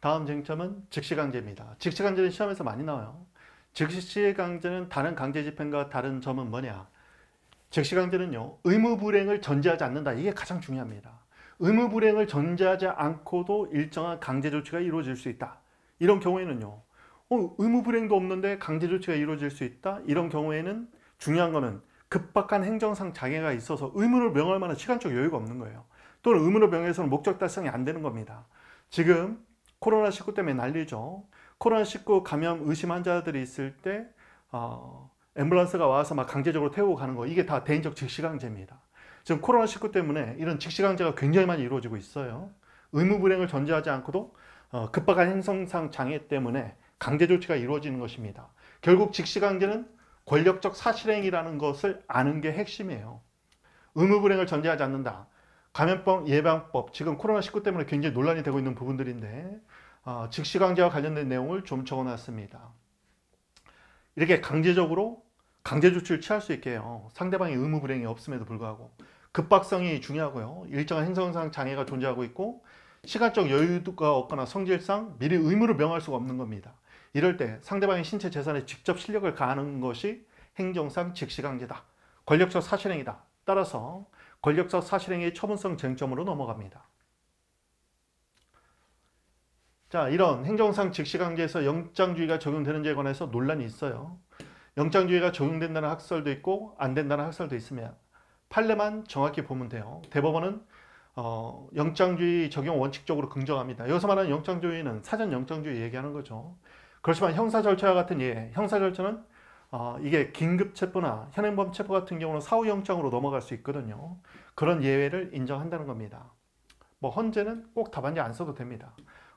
다음 쟁점은 즉시강제입니다. 즉시강제는 시험에서 많이 나와요. 즉시강제는 다른 강제 집행과 다른 점은 뭐냐? 즉시강제는요. 의무불행을 전제하지 않는다. 이게 가장 중요합니다. 의무불행을 전제하지 않고도 일정한 강제조치가 이루어질 수 있다. 이런 경우에는요. 어, 의무불행도 없는데 강제조치가 이루어질 수 있다. 이런 경우에는 중요한 거는 급박한 행정상 장애가 있어서 의무를 명할 만한 시간적 여유가 없는 거예요. 또는 의무로 병해서는 목적 달성이 안 되는 겁니다. 지금 코로나19 때문에 난리죠. 코로나19 감염 의심 환자들이 있을 때 어, 앰뷸런스가 와서 막 강제적으로 태우고 가는 거 이게 다 대인적 즉시강제입니다. 지금 코로나19 때문에 이런 즉시강제가 굉장히 많이 이루어지고 있어요. 의무불행을 전제하지 않고도 어, 급박한 행성상 장애 때문에 강제 조치가 이루어지는 것입니다. 결국 즉시강제는 권력적 사실행위라는 것을 아는 게 핵심이에요. 의무불행을 전제하지 않는다. 감염병 예방법, 지금 코로나19 때문에 굉장히 논란이 되고 있는 부분들인데 어, 즉시 강제와 관련된 내용을 좀 적어놨습니다. 이렇게 강제적으로 강제 조치를 취할 수 있게 요 어, 상대방의 의무 불행이 없음에도 불구하고 급박성이 중요하고요. 일정한 행성상 장애가 존재하고 있고 시간적 여유가 없거나 성질상 미리 의무를 명할 수가 없는 겁니다. 이럴 때 상대방의 신체 재산에 직접 실력을 가하는 것이 행정상 즉시 강제다. 권력적 사실행이다. 따라서 권력적 사실행위의 처분성 쟁점으로 넘어갑니다. 자, 이런 행정상 즉시관계에서 영장주의가 적용되는지에 관해서 논란이 있어요. 영장주의가 적용된다는 학설도 있고 안 된다는 학설도 있으며 판례만 정확히 보면 돼요. 대법원은 어, 영장주의 적용 원칙적으로 긍정합니다. 여기서 말하는 영장주의는 사전 영장주의 얘기하는 거죠. 그렇지만 형사 절차와 같은 예, 형사 절차는 어, 이게 긴급체포나 현행범 체포 같은 경우는 사후영장으로 넘어갈 수 있거든요. 그런 예외를 인정한다는 겁니다. 뭐 헌재는 꼭 답안지 안 써도 됩니다.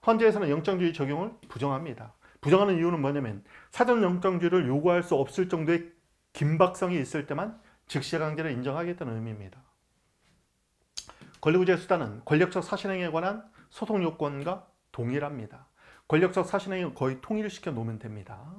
헌재에서는 영장주의 적용을 부정합니다. 부정하는 이유는 뭐냐면 사전 영장주의를 요구할 수 없을 정도의 긴박성이 있을 때만 즉시 관계를 인정하겠다는 의미입니다. 권리구제 수단은 권력적 사실행에 관한 소송 요건과 동일합니다. 권력적 사실행을 거의 통일시켜 놓으면 됩니다.